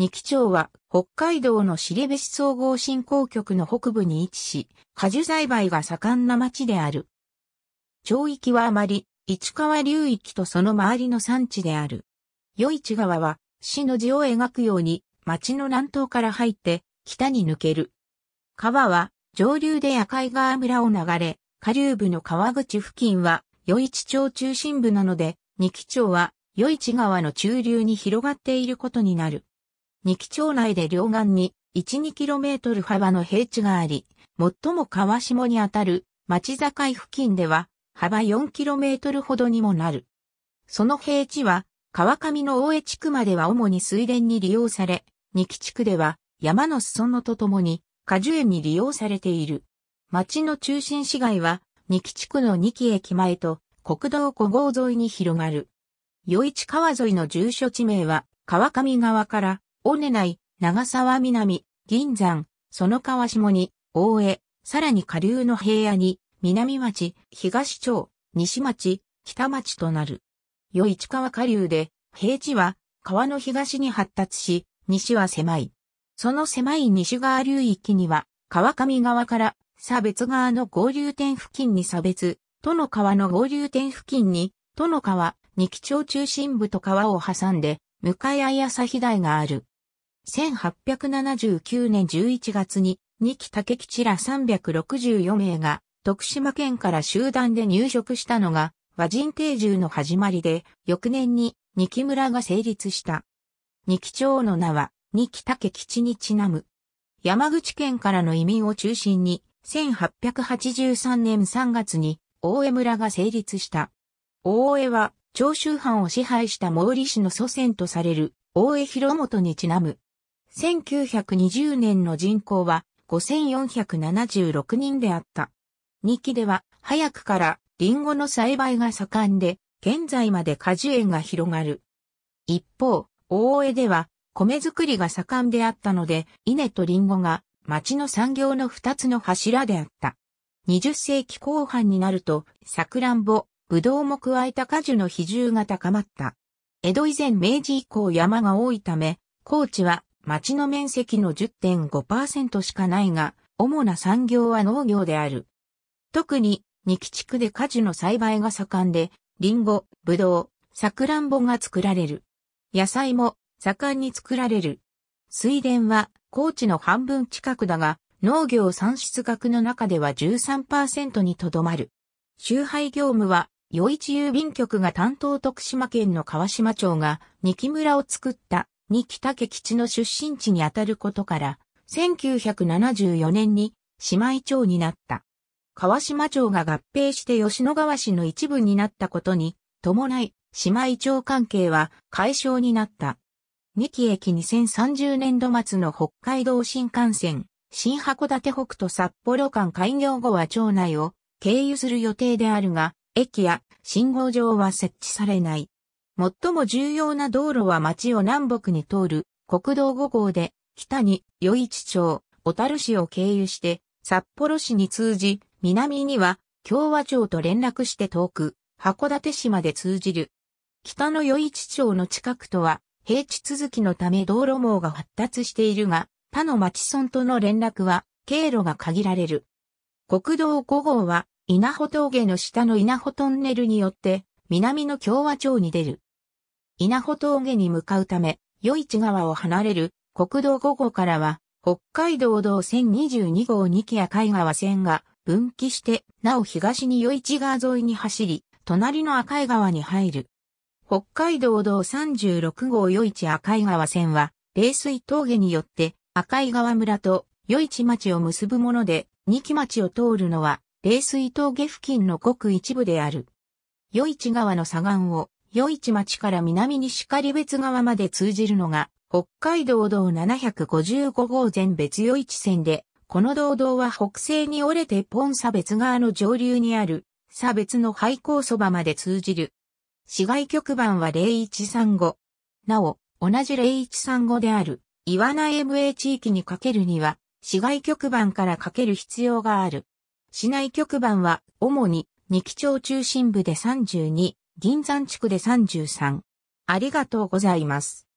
日記町は北海道の後志総合振興局の北部に位置し、果樹栽培が盛んな町である。町域はあまり、市川流域とその周りの産地である。余市川は、市の字を描くように、町の南東から入って、北に抜ける。川は、上流で赤井川村を流れ、下流部の川口付近は、余市町中心部なので、日記町は、余市川の中流に広がっていることになる。二木町内で両岸に 1-2km 幅の平地があり、最も川下にあたる町境付近では幅 4km ほどにもなる。その平地は川上の大江地区までは主に水田に利用され、二木地区では山の裾野とともに果樹園に利用されている。町の中心市街は二木地区の二木駅前と国道5号沿いに広がる。余市川沿いの住所地名は川上川から尾根内、長沢南、銀山、その川下に、大江、さらに下流の平野に、南町、東町、西町、北町となる。与市川下流で、平地は川の東に発達し、西は狭い。その狭い西側流域には、川上側から差別側の合流点付近に差別、都の川の合流点付近に、都の川、二木町中心部と川を挟んで、向かい合い朝日台がある。1879年11月に、二木竹吉ら364名が、徳島県から集団で入植したのが、和人定住の始まりで、翌年に二木村が成立した。二木町の名は、二木竹吉にちなむ。山口県からの移民を中心に、1883年3月に大江村が成立した。大江は長州藩を支配した毛利氏の祖先とされる大江広元にちなむ。1920年の人口は5476人であった。2期では早くからリンゴの栽培が盛んで、現在まで果樹園が広がる。一方、大江では米作りが盛んであったので、稲とリンゴが町の産業の二つの柱であった。20世紀後半になると、サクランボ、ブドウも加えた果樹の比重が高まった。江戸以前明治以降山が多いため、高知は町の面積の10.5%しかないが、主な産業は農業である。特に、二木地区で果樹の栽培が盛んで、リンゴ、ブドウ、サクランボが作られる。野菜も盛んに作られる。水田は高知の半分近くだが、農業産出額の中では13%にとどまる。集配業務は、余市郵便局が担当徳島県の川島町が、二木村を作ったに北家吉の出身地にあたることから、1974年に姉妹町になった。川島町が合併して吉野川市の一部になったことに伴い、姉妹町関係は解消になった。二期駅2030年度末の北海道新幹線、新函館北斗札幌間開業後は町内を経由する予定であるが、駅や信号場は設置されない。最も重要な道路は町を南北に通る国道5号で、北に余市町、小樽市を経由して、札幌市に通じ、南には共和町と連絡して遠く、函館市まで通じる。北の余市町の近くとは、平地続きのため道路網が発達しているが、他の町村との連絡は、経路が限られる。国道5号は、稲穂峠の下の稲穂トンネルによって、南の共和町に出る。稲穂峠に向かうため、余市川を離れる国道5号からは、北海道道線22号2期や海川線が分岐して、なお東に余市川沿いに走り、隣の赤井川に入る。北海道道36号余市赤井川線は、冷水峠によって赤井川村と余市町を結ぶもので、二木町を通るのは、冷水峠付近のごく一部である。余市川の左岸を余市町から南にり別川まで通じるのが、北海道道755号全別余市線で、この道道は北西に折れてポン差別川の上流にある、差別の廃校そばまで通じる。市外局番は0135。なお、同じ0135である、岩内 MA 地域にかけるには、市外局番からかける必要がある。市内局番は、主に、二基町中心部で32、銀山地区で33。ありがとうございます。